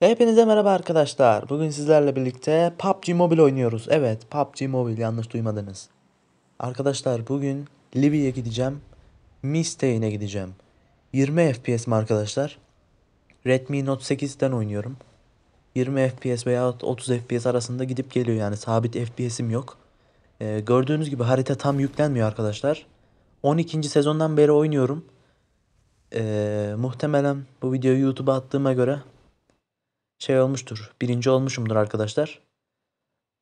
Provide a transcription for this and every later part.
Hepinize merhaba arkadaşlar. Bugün sizlerle birlikte PUBG Mobile oynuyoruz. Evet, PUBG Mobile yanlış duymadınız. Arkadaşlar bugün Libya'ya gideceğim. Mistain'e gideceğim. 20 FPS mi arkadaşlar? Redmi Note 8'den oynuyorum. 20 FPS veya 30 FPS arasında gidip geliyor yani sabit FPS'im yok. Ee, gördüğünüz gibi harita tam yüklenmiyor arkadaşlar. 12. sezondan beri oynuyorum. Ee, muhtemelen bu videoyu YouTube'a attığıma göre şey olmuştur. Birinci olmuşumdur arkadaşlar.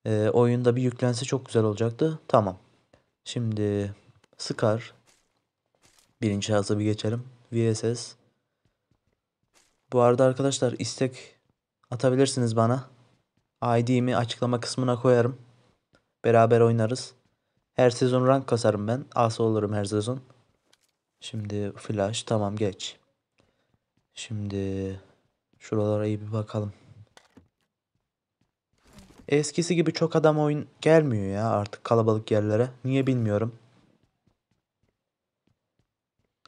Ee, oyunda bir yüklense çok güzel olacaktı. Tamam. Şimdi Scar. Birinci şahsa bir geçelim. VSS. Bu arada arkadaşlar istek atabilirsiniz bana. ID'mi açıklama kısmına koyarım. Beraber oynarız. Her sezon rank kasarım ben. Asa olurum her sezon. Şimdi flash tamam geç. Şimdi şuralara iyi bir bakalım. Eskisi gibi çok adam oyun gelmiyor ya artık kalabalık yerlere. Niye bilmiyorum.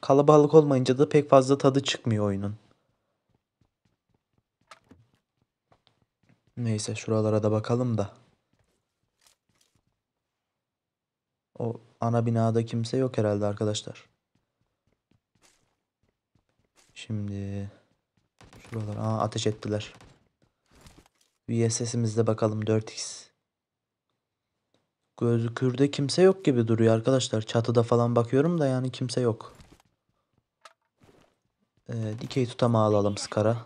Kalabalık olmayınca da pek fazla tadı çıkmıyor oyunun. Neyse şuralara da bakalım da. O ana binada kimse yok herhalde arkadaşlar. Şimdi şuralar Aa, ateş ettiler. VSS'imizde bakalım 4x. Gözükürde kimse yok gibi duruyor arkadaşlar. Çatıda falan bakıyorum da yani kimse yok. Ee, dikey tutama alalım Scar'a.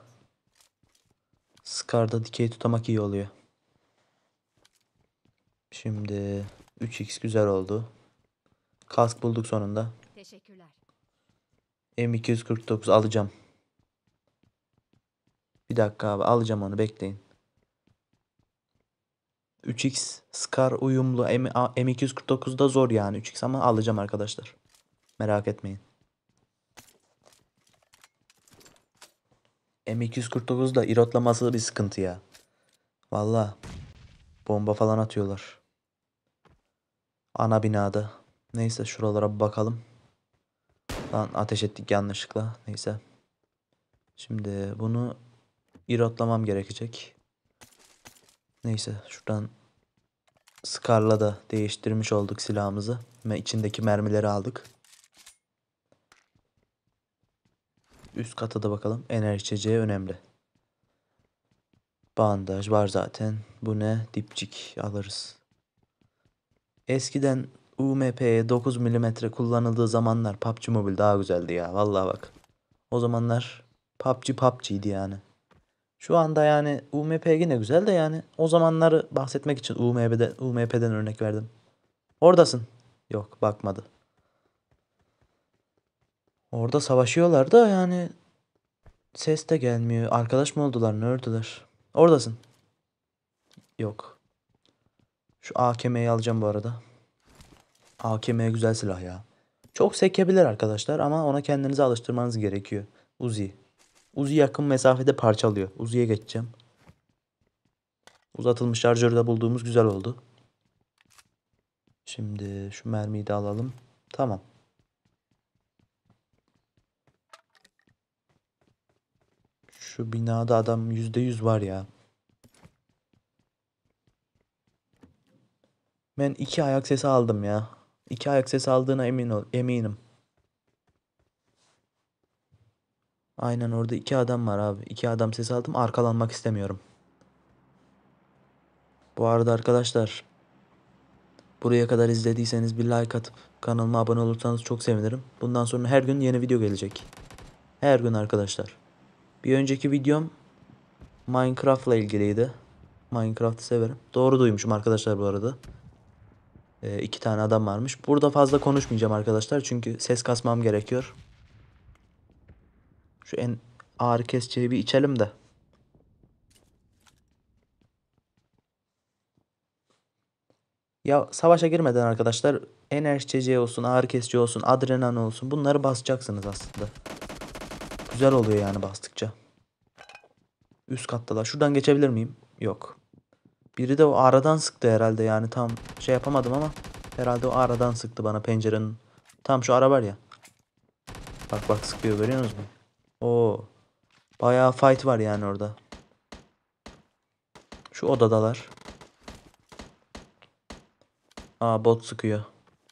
Scar'da dikey tutamak iyi oluyor. Şimdi 3x güzel oldu. Kask bulduk sonunda. M249 alacağım. Bir dakika abi alacağım onu bekleyin. 3x Scar uyumlu M249'da zor yani 3x ama alacağım arkadaşlar. Merak etmeyin. M249 da irotlaması bir sıkıntı ya. Valla. Bomba falan atıyorlar. Ana binada. Neyse şuralara bir bakalım. Lan ateş ettik yanlışlıkla. Neyse. Şimdi bunu irotlamam gerekecek. Neyse şuradan Scar'la da değiştirmiş olduk silahımızı. Ve içindeki mermileri aldık. Üst kata da bakalım. Enerji içeceği önemli. Bandaj var zaten. Bu ne? Dipçik alırız. Eskiden ump 9 mm kullanıldığı zamanlar PUBG Mobile daha güzeldi ya. Vallahi bak. O zamanlar PUBG PUBG'ydi yani. Şu anda yani UMP yine güzel de yani o zamanları bahsetmek için UMP'de, UMP'den örnek verdim. Oradasın. Yok bakmadı. Orada savaşıyorlar da yani ses de gelmiyor. Arkadaş mı oldular ne ördüler? Oradasın. Yok. Şu AKM'yi alacağım bu arada. AKM güzel silah ya. Çok sekebilir arkadaşlar ama ona kendinizi alıştırmanız gerekiyor. Uzi. Uzi yakın mesafede parçalıyor. Uzi'ye geçeceğim. Uzatılmış şarjörü de bulduğumuz güzel oldu. Şimdi şu mermiyi de alalım. Tamam. Şu binada adam yüzde yüz var ya. Ben iki ayak sesi aldım ya. İki ayak sesi aldığına emin ol, eminim. Aynen orada iki adam var abi. İki adam sesi aldım. Arkalanmak istemiyorum. Bu arada arkadaşlar buraya kadar izlediyseniz bir like atıp kanalıma abone olursanız çok sevinirim. Bundan sonra her gün yeni video gelecek. Her gün arkadaşlar. Bir önceki videom Minecraft'la ilgiliydi. Minecraft'ı severim. Doğru duymuşum arkadaşlar bu arada. Ee, iki tane adam varmış. Burada fazla konuşmayacağım arkadaşlar. Çünkü ses kasmam gerekiyor. Şu en ağır kesiciyi bir içelim de. Ya savaşa girmeden arkadaşlar enerji içeceği olsun, ağır kesici olsun, adrenalin olsun bunları basacaksınız aslında. Güzel oluyor yani bastıkça. Üst kattalar. Şuradan geçebilir miyim? Yok. Biri de o aradan sıktı herhalde yani tam şey yapamadım ama herhalde o aradan sıktı bana pencerenin. Tam şu ara var ya. Bak bak sıkıyor görüyorsunuz mu? Oo. Bayağı fight var yani orada. Şu odadalar. Aa bot sıkıyor.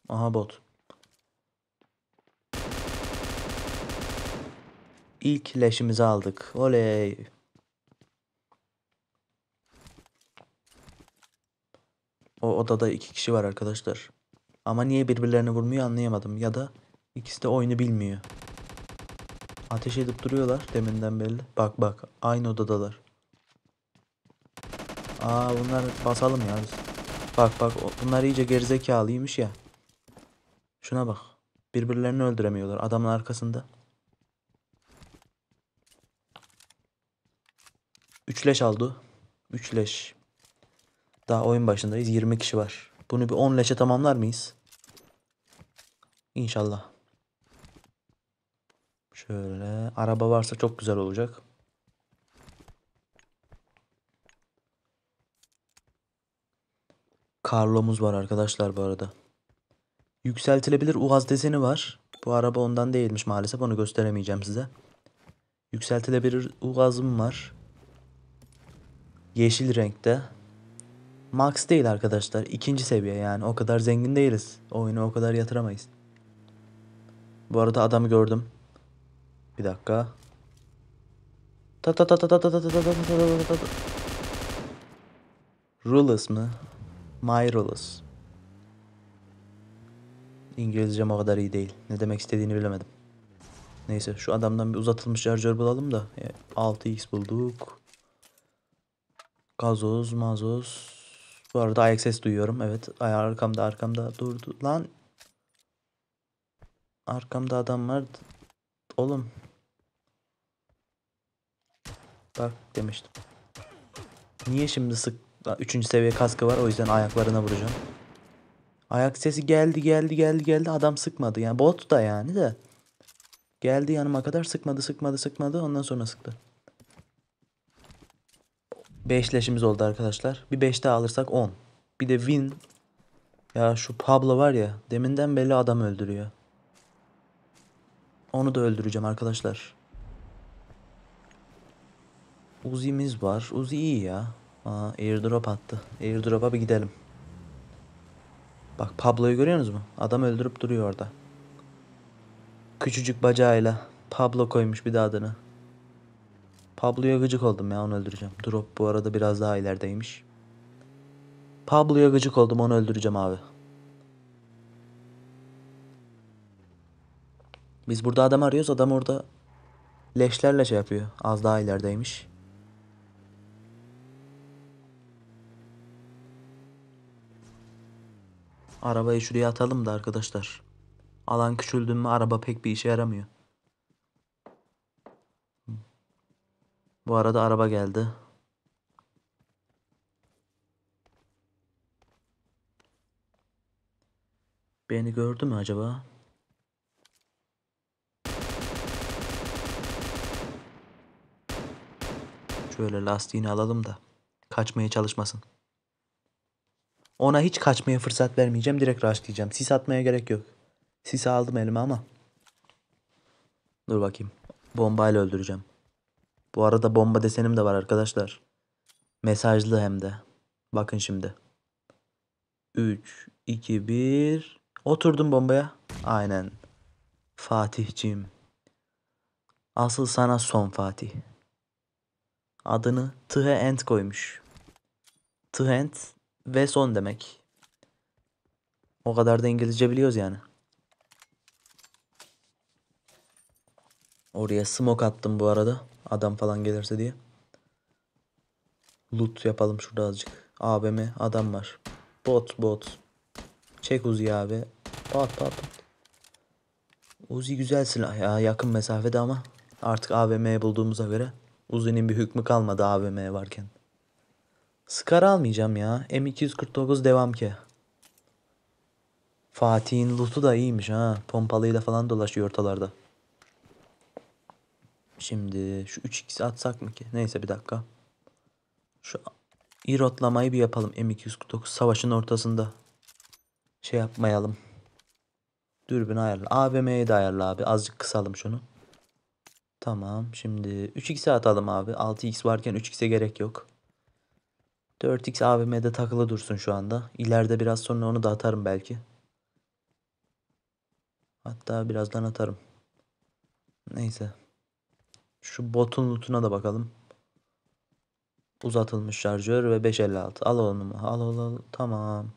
Aha bot. ilk leşimizi aldık. Oley. O odada iki kişi var arkadaşlar. Ama niye birbirlerini vurmuyor anlayamadım. Ya da ikisi de oyunu bilmiyor. Ateş edip duruyorlar deminden belli. Bak bak aynı odadalar. Aa bunlar basalım ya Bak bak bunlar iyice gerizekalıymış ya. Şuna bak. Birbirlerini öldüremiyorlar. Adamın arkasında. 3 leş aldı. 3 leş. Daha oyun başındayız. 20 kişi var. Bunu bir 10 leşe tamamlar mıyız? İnşallah. Şöyle araba varsa çok güzel olacak. Carlo'muz var arkadaşlar bu arada. Yükseltilebilir Uaz deseni var. Bu araba ondan değilmiş maalesef onu gösteremeyeceğim size. Yükseltilebilir Uaz'ım var. Yeşil renkte. Max değil arkadaşlar. ikinci seviye yani. O kadar zengin değiliz. Oyunu o kadar yatıramayız. Bu arada adamı gördüm. Bir dakika. Ta ta ta ta ta ta ta ta ta ta ta ta ta ta Rulus mı? My Rulus. İngilizcem o kadar iyi değil. Ne demek istediğini bilemedim. Neyse şu adamdan bir uzatılmış şarjör bulalım da. 6x bulduk. Gazoz, mazoz. Bu arada ayak ses duyuyorum. Evet. Ay arkamda arkamda durdu. Lan. Arkamda adam var. Oğlum. Bak demiştim. Niye şimdi sık... Üçüncü seviye kaskı var. O yüzden ayaklarına vuracağım. Ayak sesi geldi geldi geldi geldi. Adam sıkmadı. Yani bot da yani de. Geldi yanıma kadar sıkmadı sıkmadı sıkmadı. Ondan sonra sıktı. Beşleşimiz oldu arkadaşlar. Bir beş daha alırsak on. Bir de win. Ya şu Pablo var ya deminden belli adam öldürüyor. Onu da öldüreceğim arkadaşlar. Uzi'miz var. Uzi iyi ya. Aa, airdrop attı. Airdrop'a bir gidelim. Bak Pablo'yu görüyorsunuz mu? Adam öldürüp duruyor orada. Küçücük bacağıyla Pablo koymuş bir de adını. Pablo'ya gıcık oldum ya onu öldüreceğim. Drop bu arada biraz daha ilerideymiş. Pablo'ya gıcık oldum onu öldüreceğim abi. Biz burada adam arıyoruz adam orada leşlerle şey yapıyor. Az daha ilerideymiş. Arabayı şuraya atalım da arkadaşlar. Alan küçüldü araba pek bir işe yaramıyor. Bu arada araba geldi. Beni gördü mü acaba? Şöyle lastiğini alalım da kaçmaya çalışmasın. Ona hiç kaçmaya fırsat vermeyeceğim. Direkt rushlayacağım. Sis atmaya gerek yok. Sis aldım elime ama. Dur bakayım. Bombayla öldüreceğim. Bu arada bomba desenim de var arkadaşlar. Mesajlı hem de. Bakın şimdi. 3, 2, 1. Oturdum bombaya. Aynen. Fatihciğim. Asıl sana son Fatih. Adını End koymuş. End ve son demek. O kadar da İngilizce biliyoruz yani. Oraya smoke attım bu arada. Adam falan gelirse diye. Loot yapalım şurada azıcık. ABM adam var. Bot bot. Çek Uzi abi. Pat pat pat. Uzi güzel silah ya yakın mesafede ama artık AVM bulduğumuza göre Uzi'nin bir hükmü kalmadı AVM varken. Scar almayacağım ya. M249 devam ki. Fatih'in loot'u da iyiymiş ha. Pompalıyla falan dolaşıyor ortalarda. Şimdi şu 3x'i atsak mı ki? Neyse bir dakika. Şu irotlamayı bir yapalım. M249 savaşın ortasında. Şey yapmayalım. Dürbün ayarla. AVM'yi de ayarla abi. Azıcık kısalım şunu. Tamam. Şimdi 3x'e atalım abi. 6x varken 3x'e gerek yok. 4x AVM'de takılı dursun şu anda. İleride biraz sonra onu da atarım belki. Hatta birazdan atarım. Neyse. Şu botun lootuna da bakalım. Uzatılmış şarjör ve 556. Al onu al al al. Tamam.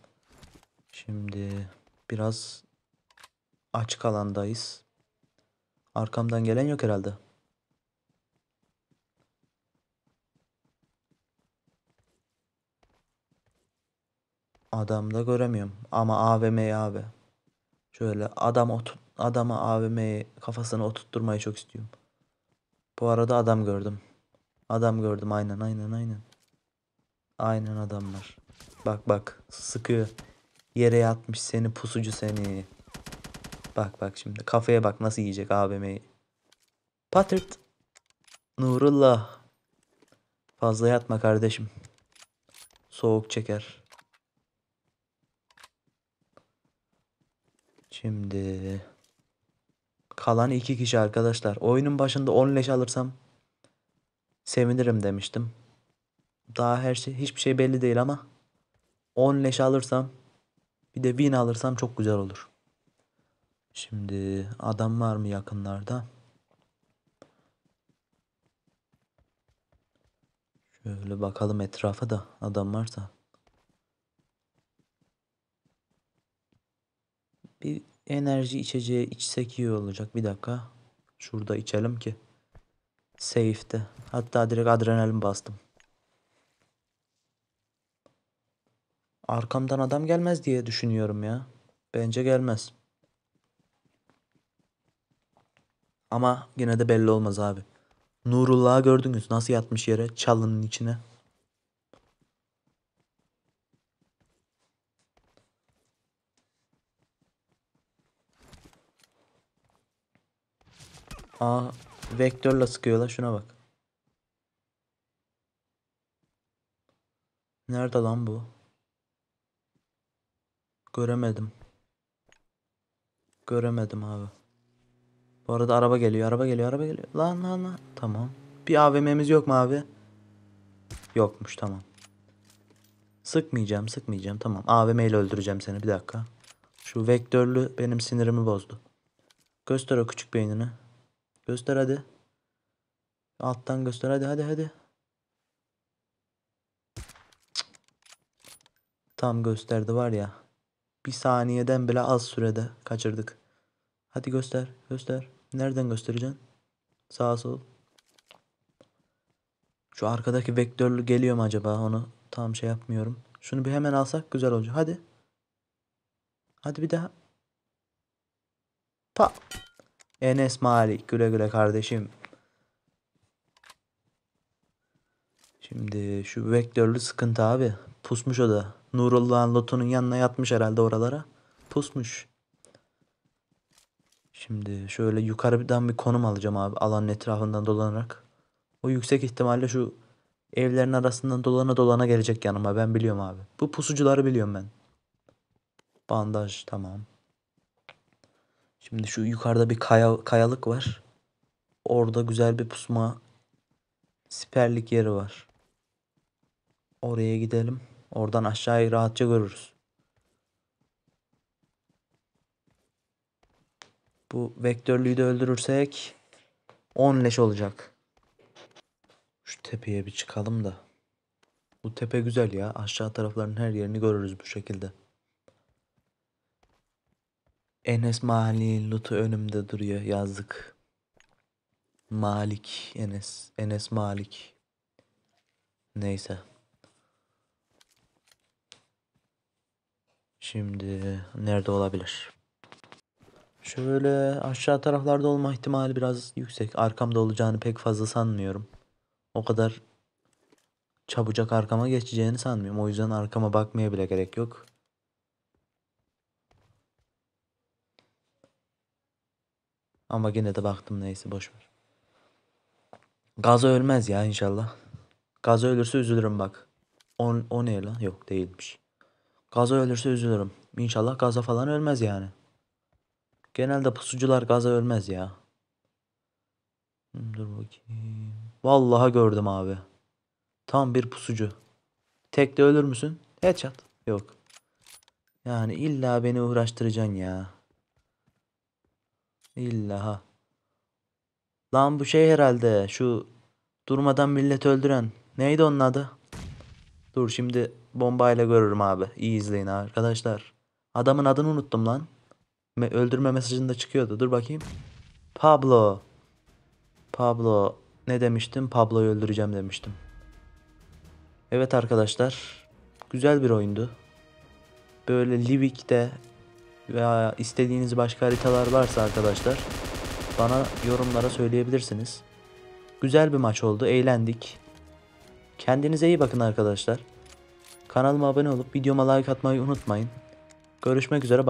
Şimdi biraz açık alandayız. Arkamdan gelen yok herhalde. Adamda göremiyorum. Ama AVM abi. Şöyle adam otur adama AVM'yi kafasına oturtturmayı çok istiyorum. Bu arada adam gördüm. Adam gördüm aynen aynen aynen. Aynen adamlar. Bak bak sıkıyor. Yere yatmış seni pusucu seni. Bak bak şimdi kafaya bak nasıl yiyecek AVM'yi. Patırt. Nurullah. Fazla yatma kardeşim. Soğuk çeker. Şimdi Kalan iki kişi arkadaşlar. Oyunun başında 10 leş alırsam sevinirim demiştim. Daha her şey hiçbir şey belli değil ama 10 leş alırsam bir de win alırsam çok güzel olur. Şimdi adam var mı yakınlarda? Şöyle bakalım etrafa da adam varsa. Bir enerji içeceği içsek iyi olacak. Bir dakika. Şurada içelim ki. Safe'de. Hatta direkt adrenalin bastım. Arkamdan adam gelmez diye düşünüyorum ya. Bence gelmez. Ama yine de belli olmaz abi. Nurullah'ı gördünüz nasıl yatmış yere çalının içine. Aa vektörle sıkıyorlar şuna bak. Nerede lan bu? Göremedim. Göremedim abi. Bu arada araba geliyor, araba geliyor, araba geliyor. Lan lan lan. Tamam. Bir AVM'miz yok mu abi? Yokmuş tamam. Sıkmayacağım, sıkmayacağım. Tamam. AVM ile öldüreceğim seni. Bir dakika. Şu vektörlü benim sinirimi bozdu. Göster o küçük beynini. Göster hadi. Alttan göster hadi hadi hadi. Tam gösterdi var ya. Bir saniyeden bile az sürede kaçırdık. Hadi göster göster. Nereden göstereceksin? Sağ sol. Şu arkadaki vektörlü geliyor mu acaba onu tam şey yapmıyorum. Şunu bir hemen alsak güzel olacak. Hadi. Hadi bir daha. Pa. Enes Malik güle güle kardeşim. Şimdi şu vektörlü sıkıntı abi. Pusmuş o da. Nurullah'ın lotunun yanına yatmış herhalde oralara. Pusmuş. Şimdi şöyle yukarıdan bir konum alacağım abi alanın etrafından dolanarak. O yüksek ihtimalle şu evlerin arasından dolana dolana gelecek yanıma ben biliyorum abi. Bu pusucuları biliyorum ben. Bandaj tamam. Şimdi şu yukarıda bir kaya, kayalık var. Orada güzel bir pusma siperlik yeri var. Oraya gidelim. Oradan aşağıyı rahatça görürüz. Bu vektörlüyü de öldürürsek 10 leş olacak. Şu tepeye bir çıkalım da. Bu tepe güzel ya. Aşağı tarafların her yerini görürüz bu şekilde. Enes Mali Lutu önümde duruyor yazdık. Malik Enes. Enes Malik. Neyse. Şimdi nerede olabilir? Şöyle aşağı taraflarda olma ihtimali biraz yüksek. Arkamda olacağını pek fazla sanmıyorum. O kadar çabucak arkama geçeceğini sanmıyorum. O yüzden arkama bakmaya bile gerek yok. Ama yine de baktım neyse boş ver. Gaza ölmez ya inşallah. Gaza ölürse üzülürüm bak. On, o ne la? Yok değilmiş. Gaza ölürse üzülürüm. İnşallah gaza falan ölmez yani. Genelde pusucular gaza ölmez ya. Hmm, dur bakayım. Vallahi gördüm abi. Tam bir pusucu. Tek de ölür müsün? Headshot. Yok. Yani illa beni uğraştıracaksın ya. İlla ha. Lan bu şey herhalde şu durmadan millet öldüren. Neydi onun adı? Dur şimdi bombayla görürüm abi. İyi izleyin arkadaşlar. Adamın adını unuttum lan. Me öldürme mesajında çıkıyordu. Dur bakayım. Pablo. Pablo. Ne demiştim? Pablo'yu öldüreceğim demiştim. Evet arkadaşlar. Güzel bir oyundu. Böyle Livik'te veya istediğiniz başka haritalar varsa arkadaşlar bana yorumlara söyleyebilirsiniz. Güzel bir maç oldu, eğlendik. Kendinize iyi bakın arkadaşlar. Kanalıma abone olup videoma like atmayı unutmayın. Görüşmek üzere.